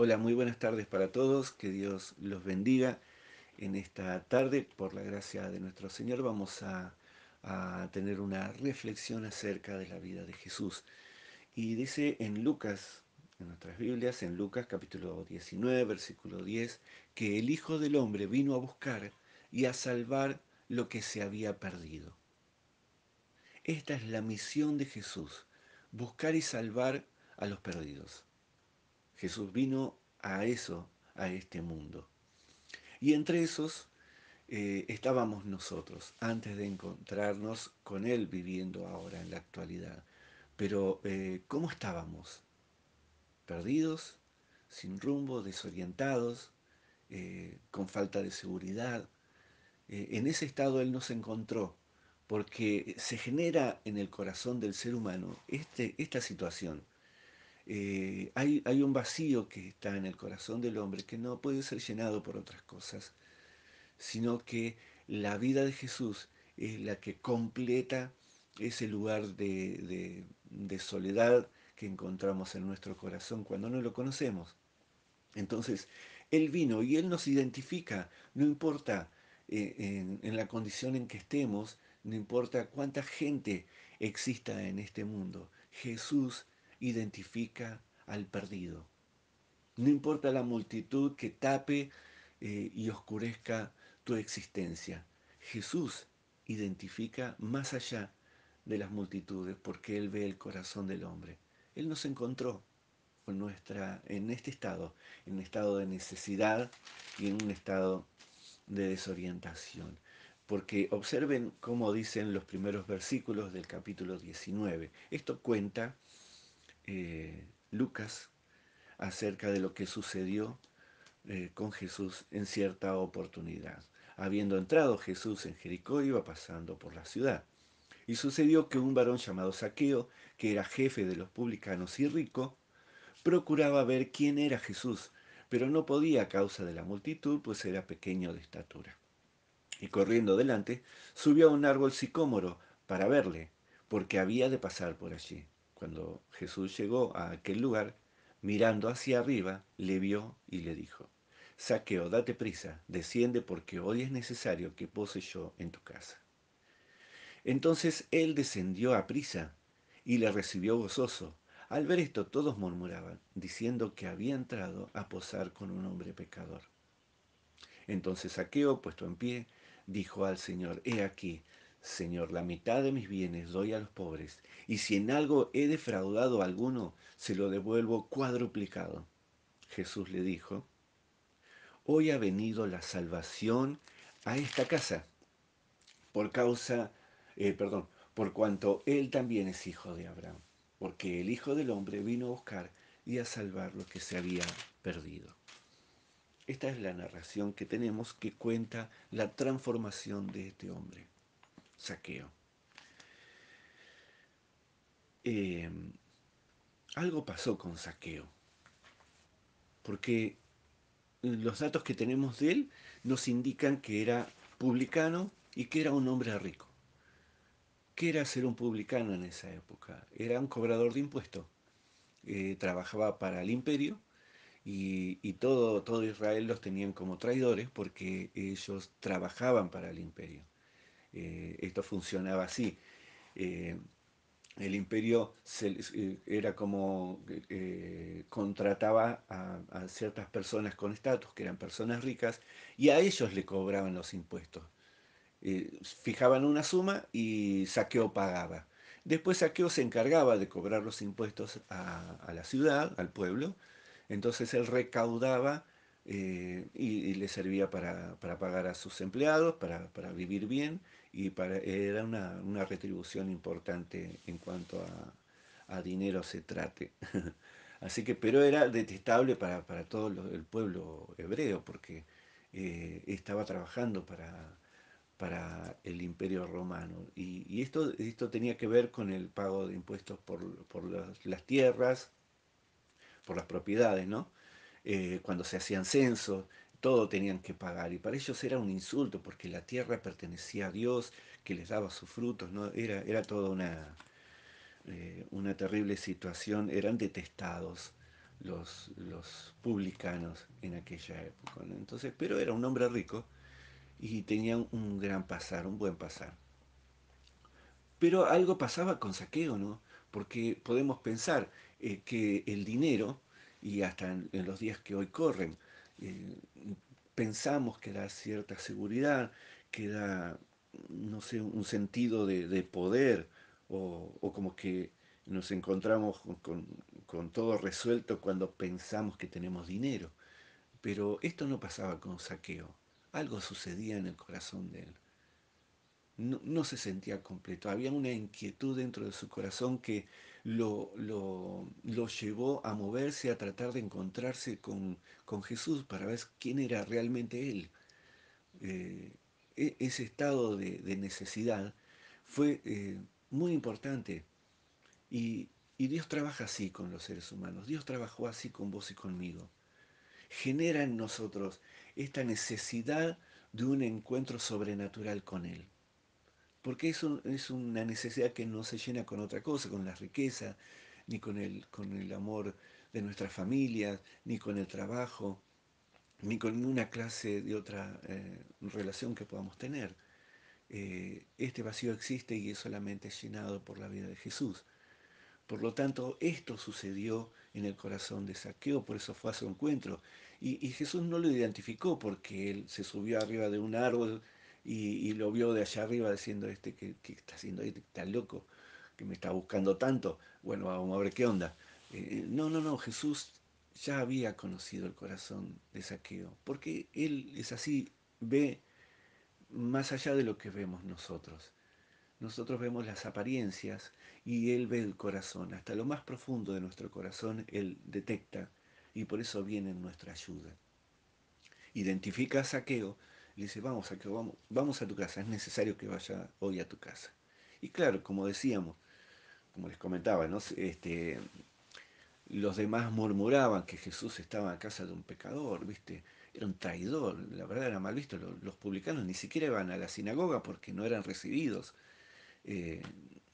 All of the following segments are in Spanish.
Hola, muy buenas tardes para todos. Que Dios los bendiga. En esta tarde, por la gracia de nuestro Señor, vamos a, tener una reflexión acerca de la vida de Jesús. Y dice en Lucas, en nuestras Biblias, en Lucas capítulo 19, versículo 10, que el Hijo del Hombre vino a buscar y a salvar lo que se había perdido. Esta es la misión de Jesús, buscar y salvar a los perdidos. Jesús vino a eso, a este mundo. Y entre esos eh, estábamos nosotros, antes de encontrarnos con Él viviendo ahora en la actualidad. Pero, eh, ¿cómo estábamos? Perdidos, sin rumbo, desorientados, eh, con falta de seguridad. en ese estado Él nos encontró, porque se genera en el corazón del ser humano este, esta situación eh, hay, hay un vacío que está en el corazón del hombre que no puede ser llenado por otras cosas, sino que la vida de Jesús es la que completa ese lugar de, soledad que encontramos en nuestro corazón cuando no lo conocemos. Entonces, Él vino y Él nos identifica, no importa eh, en, en la condición en que estemos, no importa cuánta gente exista en este mundo, Jesús identifica al perdido. No importa la multitud que tape eh, y oscurezca tu existencia. Jesús identifica más allá de las multitudes porque Él ve el corazón del hombre. Él nos encontró con nuestra, en este estado, en un estado de necesidad y en un estado de desorientación. Porque observen cómo dicen los primeros versículos del capítulo 19. Esto cuenta eh, Lucas acerca de lo que sucedió eh, con Jesús en cierta oportunidad. Habiendo entrado Jesús en Jericó, iba pasando por la ciudad. Y sucedió que un varón llamado Saqueo, que era jefe de los publicanos y rico, procuraba ver quién era Jesús, pero no podía a causa de la multitud, pues era pequeño de estatura. Y corriendo delante, subió a un árbol sicómoro para verle, porque había de pasar por allí. Cuando Jesús llegó a aquel lugar, mirando hacia arriba, le vio y le dijo, Saqueo, date prisa, desciende porque hoy es necesario que pose yo en tu casa. Entonces él descendió a prisa y le recibió gozoso. Al ver esto todos murmuraban, diciendo que había entrado a posar con un hombre pecador. Entonces Saqueo, puesto en pie, dijo al Señor, He aquí, Señor, la mitad de mis bienes doy a los pobres, y si en algo he defraudado a alguno, se lo devuelvo cuadruplicado. Jesús le dijo, Hoy ha venido la salvación a esta casa, por causa, eh, perdón, por cuanto él también es hijo de Abraham, porque el Hijo del Hombre vino a buscar y a salvar lo que se había perdido. Esta es la narración que tenemos que cuenta la transformación de este hombre saqueo. Em, algo pasó con saqueo, porque los datos que tenemos de él nos indican que era publicano y que era un hombre rico. ¿Qué era ser un publicano en esa época? Era un cobrador de impuestos. Eh, trabajaba para el imperio y, y, todo, todo Israel los tenían como traidores porque ellos trabajaban para el imperio. Eh, esto funcionaba así. Eh, el imperio eh, era como contrataba a, ciertas personas con estatus, que eran personas ricas, y a ellos le cobraban los impuestos. fijaban una suma y saqueo pagaba. Después saqueo se encargaba de cobrar los impuestos a, la ciudad, al pueblo, entonces él recaudaba y, le servía para, pagar a sus empleados, para vivir bien y era una, retribución importante en cuanto a, dinero se trate. Así que, pero era detestable para, todo el pueblo hebreo, porque eh, estaba trabajando para, para el imperio romano. Y, esto, esto tenía que ver con el pago de impuestos por, las, tierras, por las propiedades, ¿no? Eh, cuando se hacían censos, todo tenían que pagar y para ellos era un insulto porque la tierra pertenecía a Dios que les daba sus frutos, ¿no? era, era toda una, eh, una terrible situación, eran detestados los, los publicanos en aquella época. Entonces, pero era un hombre rico y tenía un gran pasar, un buen pasar. Pero algo pasaba con saqueo, ¿no? Porque podemos pensar eh, que el dinero, y hasta en los días que hoy corren, pensamos que da cierta seguridad, que da, no sé, un sentido de, poder, o, como que nos encontramos con, todo resuelto cuando pensamos que tenemos dinero. Pero esto no pasaba con saqueo. Algo sucedía en el corazón de él. no, se sentía completo. Había una inquietud dentro de su corazón que lo, llevó a moverse, a tratar de encontrarse con, Jesús para ver quién era realmente Él. Eh, e, ese estado de, necesidad fue eh, muy importante y, y Dios trabaja así con los seres humanos, Dios trabajó así con vos y conmigo. Genera en nosotros esta necesidad de un encuentro sobrenatural con Él porque eso es una necesidad que no se llena con otra cosa, con la riqueza, ni con el, amor de nuestras familias, ni con el trabajo, ni con ninguna clase de otra eh, relación que podamos tener. Eh, este vacío existe y es solamente llenado por la vida de Jesús. Por lo tanto, esto sucedió en el corazón de Saqueo, por eso fue a su encuentro. Y, y Jesús no lo identificó porque él se subió arriba de un árbol y, lo vio de allá arriba diciendo, este, que está haciendo este? Está loco, que me está buscando tanto. Bueno, vamos a ver qué onda. Eh, no, no, no, Jesús ya había conocido el corazón de Saqueo, porque Él es así, ve más allá de lo que vemos nosotros. Nosotros vemos las apariencias y Él ve el corazón, hasta lo más profundo de nuestro corazón Él detecta y por eso viene en nuestra ayuda. Identifica a Saqueo le dice, vamos a, vamos, vamos a tu casa, es necesario que vaya hoy a tu casa. Y claro, como decíamos, como les comentaba, este, los demás murmuraban que Jesús estaba en casa de un pecador, ¿viste? Era un traidor, la verdad era mal visto. Los, publicanos ni siquiera iban a la sinagoga porque no eran recibidos. Eh,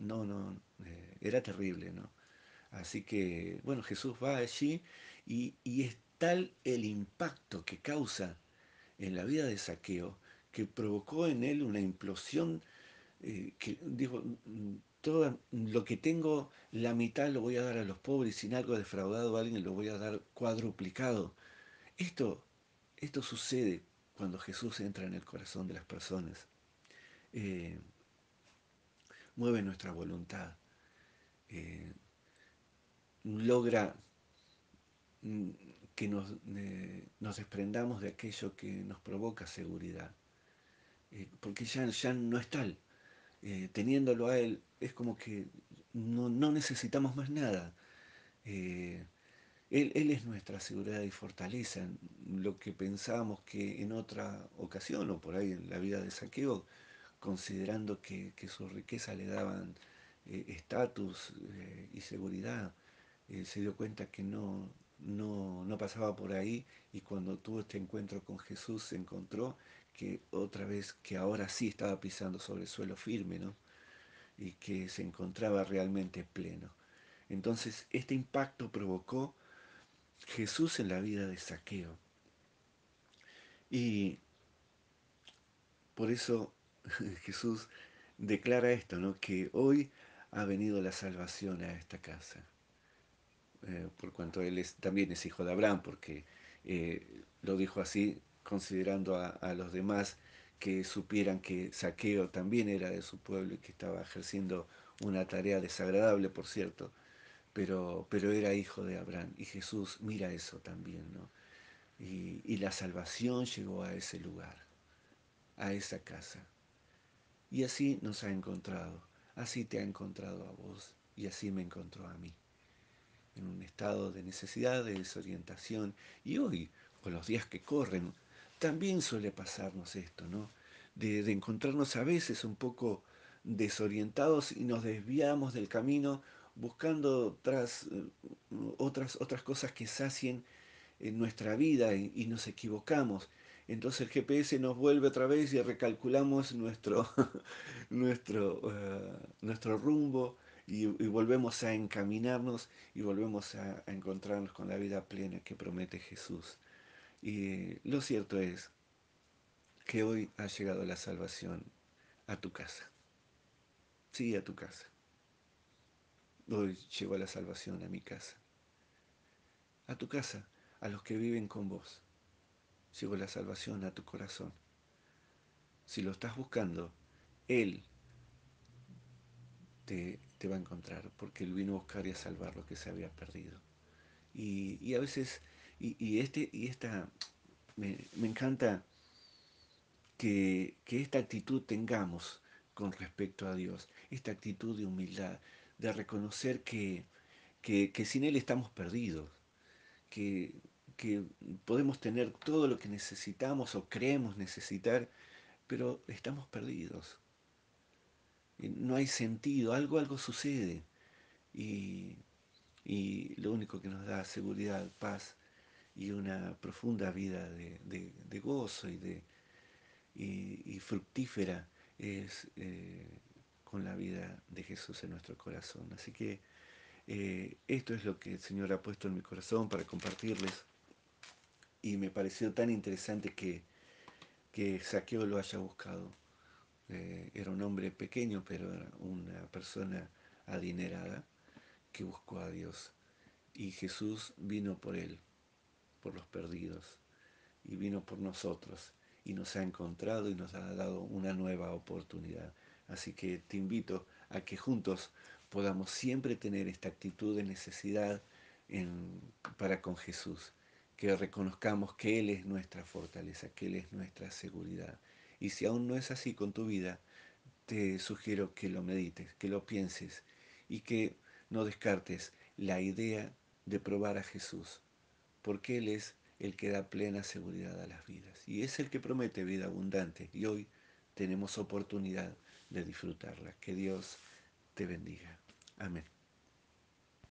no, no, eh, era terrible, ¿no? Así que, bueno, Jesús va allí y, y es tal el impacto que causa en la vida de Saqueo que provocó en él una implosión eh, que dijo, todo lo que tengo, la mitad lo voy a dar a los pobres, sin algo defraudado a alguien lo voy a dar cuadruplicado. Esto, esto sucede cuando Jesús entra en el corazón de las personas. Eh, mueve nuestra voluntad. Eh, logra mm, que eh, nos, desprendamos de aquello que nos provoca seguridad. Eh, porque ya, ya no es tal. Eh, teniéndolo a Él, es como que no, necesitamos más nada. él, es nuestra seguridad y fortaleza. Lo que pensábamos que en otra ocasión, o por ahí en la vida de Saqueo, considerando que, que su riqueza le daban estatus y seguridad, se dio cuenta que no, no, pasaba por ahí y cuando tuvo este encuentro con Jesús se encontró que otra vez, que ahora sí estaba pisando sobre el suelo firme, Y que se encontraba realmente pleno. Entonces, este impacto provocó Jesús en la vida de Saqueo. Y por eso Jesús declara esto, ¿no? Que hoy ha venido la salvación a esta casa. Eh, por cuanto él también es hijo de Abraham, porque eh, lo dijo así, considerando a, los demás que supieran que Saqueo también era de su pueblo y que estaba ejerciendo una tarea desagradable, por cierto, pero, era hijo de Abraham. Y Jesús mira eso también, ¿no? y la salvación llegó a ese lugar, a esa casa. Y así nos ha encontrado, así te ha encontrado a vos y así me encontró a mí en un estado de necesidad, de desorientación. Y hoy, con los días que corren, también suele pasarnos esto, ¿no? De, encontrarnos a veces un poco desorientados y nos desviamos del camino buscando otras, otras, otras cosas que sacien en nuestra vida y, nos equivocamos. Entonces el GPS nos vuelve otra vez y recalculamos nuestro, nuestro, eh, nuestro rumbo y, volvemos a encaminarnos y volvemos a, a, encontrarnos con la vida plena que promete Jesús. Y lo cierto es que hoy ha llegado la salvación a tu casa. Sí, a tu casa. Hoy llegó la salvación a mi casa. A tu casa, a los que viven con vos. Llegó la salvación a tu corazón. Si lo estás buscando, Él te, va a encontrar, porque Él vino a buscar y a salvar lo que se había perdido. Y, a veces, y, este, y esta, me, encanta que, que, esta actitud tengamos con respecto a Dios, esta actitud de humildad, de reconocer que, que, que sin Él estamos perdidos, que, que podemos tener todo lo que necesitamos o creemos necesitar, pero estamos perdidos, no hay sentido, algo, algo sucede. Y, lo único que nos da seguridad, paz y una profunda vida de, gozo y, de, y, fructífera es eh, con la vida de Jesús en nuestro corazón. Así que eh, esto es lo que el Señor ha puesto en mi corazón para compartirles y me pareció tan interesante que Saqueo lo haya buscado. Eh, era un hombre pequeño, pero era una persona adinerada que buscó a Dios. Y Jesús vino por él, por los perdidos, y vino por nosotros, y nos ha encontrado y nos ha dado una nueva oportunidad. Así que te invito a que juntos podamos siempre tener esta actitud de necesidad para con Jesús, que reconozcamos que Él es nuestra fortaleza, que Él es nuestra seguridad y si aún no es así con tu vida, te sugiero que lo medites, que lo pienses y que no descartes la idea de probar a Jesús, porque Él es el que da plena seguridad a las vidas y es el que promete vida abundante y hoy tenemos oportunidad de disfrutarla. Que Dios te bendiga. Amén.